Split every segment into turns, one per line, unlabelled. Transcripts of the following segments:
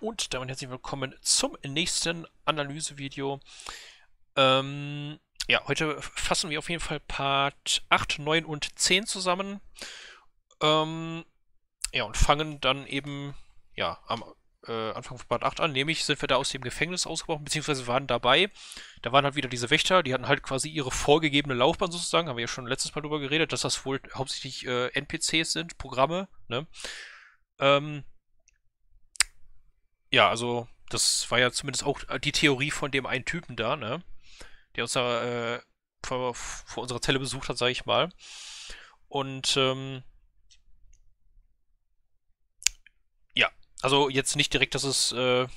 und damit herzlich willkommen zum nächsten Analysevideo. Ähm, ja, heute fassen wir auf jeden Fall Part 8, 9 und 10 zusammen. Ähm, ja, und fangen dann eben ja, am äh, Anfang von Part 8 an, nämlich sind wir da aus dem Gefängnis ausgebrochen, beziehungsweise waren dabei. Da waren halt wieder diese Wächter, die hatten halt quasi ihre vorgegebene Laufbahn sozusagen, haben wir ja schon letztes Mal drüber geredet, dass das wohl hauptsächlich äh, NPCs sind, Programme, ne? Ähm, ja, also das war ja zumindest auch äh, die Theorie von dem einen Typen da, ne? Der uns da äh, vor, vor, unserer Zelle besucht hat, sag ich mal. Und ähm, ja, also jetzt nicht direkt, dass es äh, äh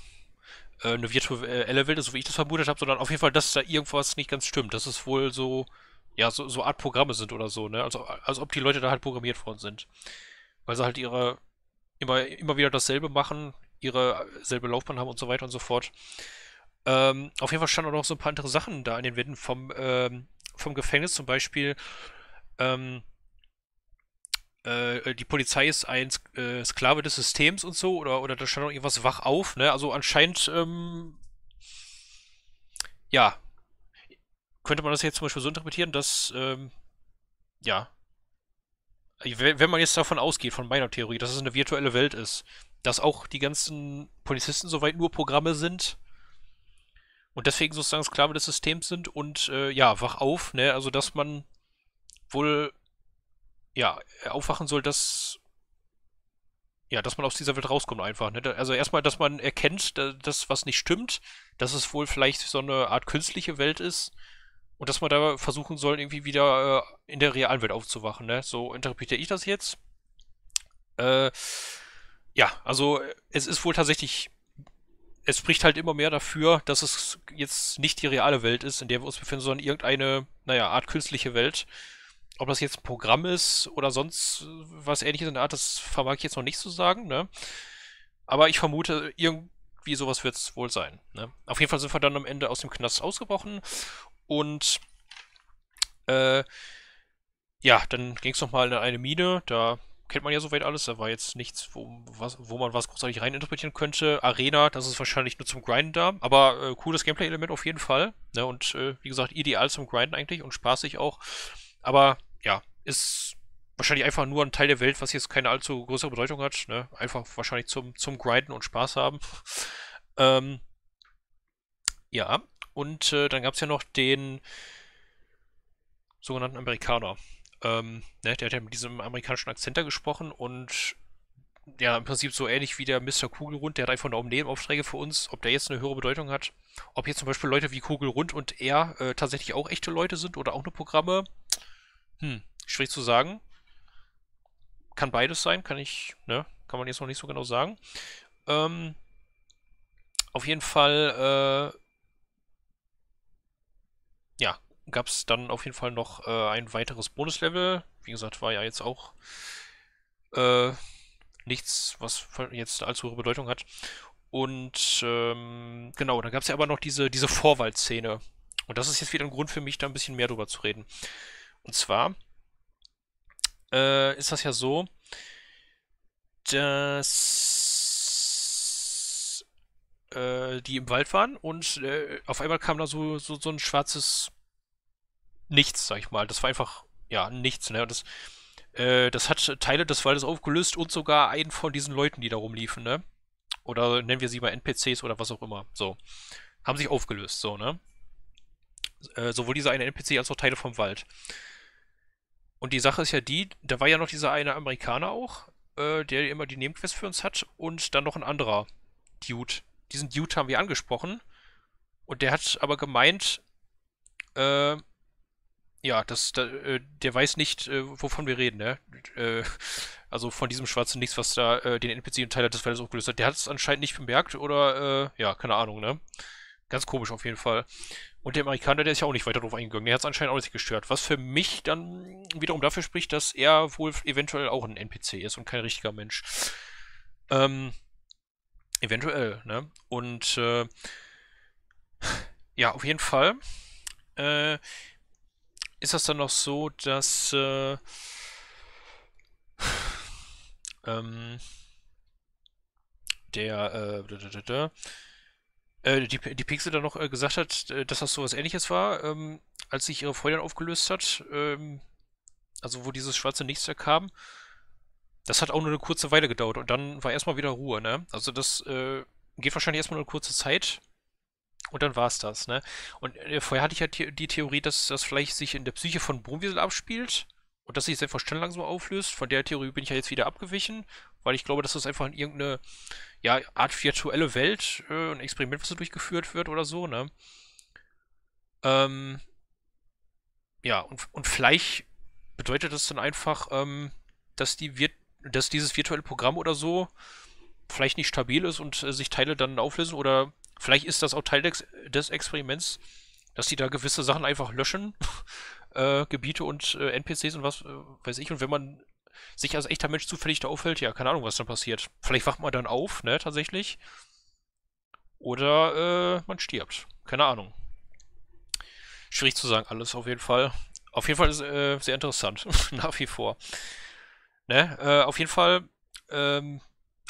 eine virtuelle äh, Welt ist, so wie ich das vermutet habe, sondern auf jeden Fall, dass da irgendwas nicht ganz stimmt. Dass es wohl so, ja, so, so Art Programme sind oder so, ne? Also, als ob die Leute da halt programmiert worden sind. Weil sie halt ihre immer, immer wieder dasselbe machen, ihre selbe Laufbahn haben und so weiter und so fort. Ähm, auf jeden Fall standen auch noch so ein paar andere Sachen da an den Wänden vom, ähm, vom Gefängnis, zum Beispiel. Ähm, äh, die Polizei ist ein äh, Sklave des Systems und so, oder, oder da stand auch irgendwas wach auf, ne? Also anscheinend, ähm, ja, könnte man das jetzt zum Beispiel so interpretieren, dass, ähm, ja, wenn man jetzt davon ausgeht, von meiner Theorie, dass es eine virtuelle Welt ist, dass auch die ganzen Polizisten soweit nur Programme sind und deswegen sozusagen Sklave des Systems sind und äh, ja, wach auf, ne? Also dass man wohl ja aufwachen soll, dass ja, dass man aus dieser Welt rauskommt einfach. Ne? Also erstmal, dass man erkennt, dass was nicht stimmt, dass es wohl vielleicht so eine Art künstliche Welt ist und dass man da versuchen soll, irgendwie wieder äh, in der realen Welt aufzuwachen. Ne? So interpretiere ich das jetzt. Äh, ja, also äh, es ist wohl tatsächlich, es spricht halt immer mehr dafür, dass es jetzt nicht die reale Welt ist, in der wir uns befinden, sondern irgendeine, naja, Art künstliche Welt. Ob das jetzt ein Programm ist oder sonst äh, was ähnliches in der Art, das vermag ich jetzt noch nicht zu sagen, ne? Aber ich vermute, irgendwie sowas wird es wohl sein. Ne? Auf jeden Fall sind wir dann am Ende aus dem Knast ausgebrochen und äh, ja, dann ging es nochmal in eine Mine, da kennt man ja soweit alles. Da war jetzt nichts, wo, was, wo man was großartig reininterpretieren könnte. Arena, das ist wahrscheinlich nur zum Grinden da. Aber äh, cooles Gameplay-Element auf jeden Fall. Ne? Und äh, wie gesagt, ideal zum Grinden eigentlich und spaßig auch. Aber ja, ist wahrscheinlich einfach nur ein Teil der Welt, was jetzt keine allzu größere Bedeutung hat. Ne? Einfach wahrscheinlich zum, zum Grinden und Spaß haben. ähm, ja, und äh, dann gab es ja noch den sogenannten Amerikaner. Ähm, ne, der hat ja mit diesem amerikanischen Akzent gesprochen und ja, im Prinzip so ähnlich wie der Mr. Kugelrund, der hat einfach nur Nebenaufträge für uns, ob der jetzt eine höhere Bedeutung hat. Ob jetzt zum Beispiel Leute wie Kugelrund und er äh, tatsächlich auch echte Leute sind oder auch nur Programme, hm, schwierig zu sagen. Kann beides sein, kann ich, ne, kann man jetzt noch nicht so genau sagen. Ähm, auf jeden Fall, äh, gab es dann auf jeden Fall noch äh, ein weiteres Bonuslevel. Wie gesagt, war ja jetzt auch äh, nichts, was jetzt allzu hohe Bedeutung hat. Und ähm, genau, dann gab es ja aber noch diese, diese Vorwaldszene. Und das ist jetzt wieder ein Grund für mich, da ein bisschen mehr drüber zu reden. Und zwar äh, ist das ja so, dass äh, die im Wald waren und äh, auf einmal kam da so, so, so ein schwarzes nichts, sag ich mal. Das war einfach, ja, nichts, ne? das, äh, das hat Teile des Waldes aufgelöst und sogar einen von diesen Leuten, die da rumliefen, ne? Oder nennen wir sie mal NPCs oder was auch immer. So. Haben sich aufgelöst, so, ne? Äh, sowohl dieser eine NPC als auch Teile vom Wald. Und die Sache ist ja die, da war ja noch dieser eine Amerikaner auch, äh, der immer die Nebenquest für uns hat, und dann noch ein anderer Dude. Diesen Dude haben wir angesprochen. Und der hat aber gemeint, äh, ja, das, da, äh, der weiß nicht, äh, wovon wir reden, ne? Äh, also von diesem schwarzen Nichts, was da den NPC und Teil des Feldes aufgelöst hat. Der hat es anscheinend nicht bemerkt oder, ja, keine Ahnung, ne? Ganz komisch auf jeden Fall. Und der Amerikaner, der ist ja auch nicht weiter drauf eingegangen. Der hat es anscheinend auch nicht gestört. Was für mich dann wiederum dafür spricht, dass er wohl eventuell auch ein NPC ist und kein richtiger Mensch. Ähm, eventuell, ne? Und, äh, ja, auf jeden Fall. Äh, ist das dann noch so, dass äh, ähm, der äh, äh, die, die Pixel dann noch äh, gesagt hat, äh, dass das so was ähnliches war, ähm, als sich ihre Freundin aufgelöst hat, ähm, also wo dieses schwarze Nichts da kam. Das hat auch nur eine kurze Weile gedauert und dann war erstmal wieder Ruhe, ne? Also das äh, geht wahrscheinlich erstmal nur eine kurze Zeit. Und dann war es das, ne? Und äh, vorher hatte ich ja die Theorie, dass das vielleicht sich in der Psyche von Brumwiesel abspielt und dass sich das einfach schnell langsam auflöst. Von der Theorie bin ich ja jetzt wieder abgewichen, weil ich glaube, dass das einfach in irgendeine ja, Art virtuelle Welt, äh, ein Experiment, was so durchgeführt wird oder so, ne? Ähm, ja, und, und vielleicht bedeutet das dann einfach, ähm, dass, die Vir dass dieses virtuelle Programm oder so vielleicht nicht stabil ist und äh, sich Teile dann auflösen oder Vielleicht ist das auch Teil des, des Experiments, dass die da gewisse Sachen einfach löschen, äh, Gebiete und äh, NPCs und was äh, weiß ich. Und wenn man sich als echter Mensch zufällig da aufhält, ja, keine Ahnung, was dann passiert. Vielleicht wacht man dann auf, ne, tatsächlich. Oder äh, man stirbt. Keine Ahnung. Schwierig zu sagen, alles auf jeden Fall. Auf jeden Fall ist äh, sehr interessant, nach wie vor. Ne? Äh, auf jeden Fall ähm,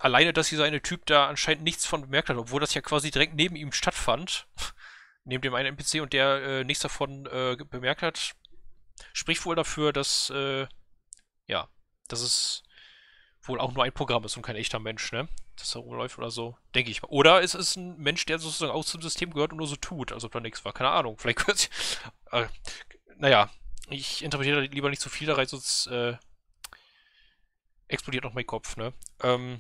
alleine, dass dieser eine Typ da anscheinend nichts von bemerkt hat, obwohl das ja quasi direkt neben ihm stattfand, neben dem einen NPC und der äh, nichts davon äh, bemerkt hat, spricht wohl dafür, dass, äh, ja, dass es wohl auch nur ein Programm ist und kein echter Mensch, ne? Dass da rumläuft oder so, denke ich mal. Oder es ist ein Mensch, der sozusagen auch zum System gehört und nur so tut, als ob da nichts war. Keine Ahnung, vielleicht kurz. äh, naja, ich interpretiere lieber nicht zu so viel da rein, sonst äh, explodiert noch mein Kopf, ne? Ähm,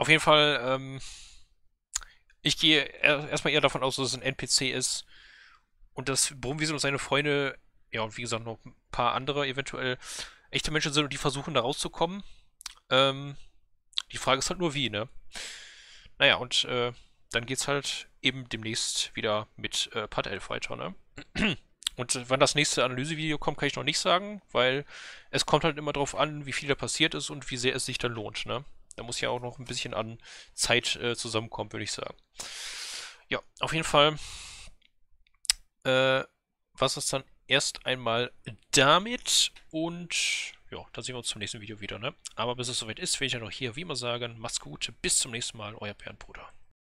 auf jeden Fall, ähm, ich gehe erstmal eher davon aus, dass es ein NPC ist und dass Brumwiesel und seine Freunde, ja, und wie gesagt, noch ein paar andere eventuell echte Menschen sind und die versuchen da rauszukommen. Ähm, die Frage ist halt nur wie, ne? Naja, und äh, dann geht's halt eben demnächst wieder mit äh, Part 11 weiter, ne? Und wann das nächste Analysevideo kommt, kann ich noch nicht sagen, weil es kommt halt immer darauf an, wie viel da passiert ist und wie sehr es sich dann lohnt, ne? Da muss ja auch noch ein bisschen an Zeit äh, zusammenkommen, würde ich sagen. Ja, auf jeden Fall äh, was es dann erst einmal damit und ja, dann sehen wir uns zum nächsten Video wieder. Ne? Aber bis es soweit ist, will ich ja noch hier, wie immer sagen, macht's gut, bis zum nächsten Mal, euer Bernbruder.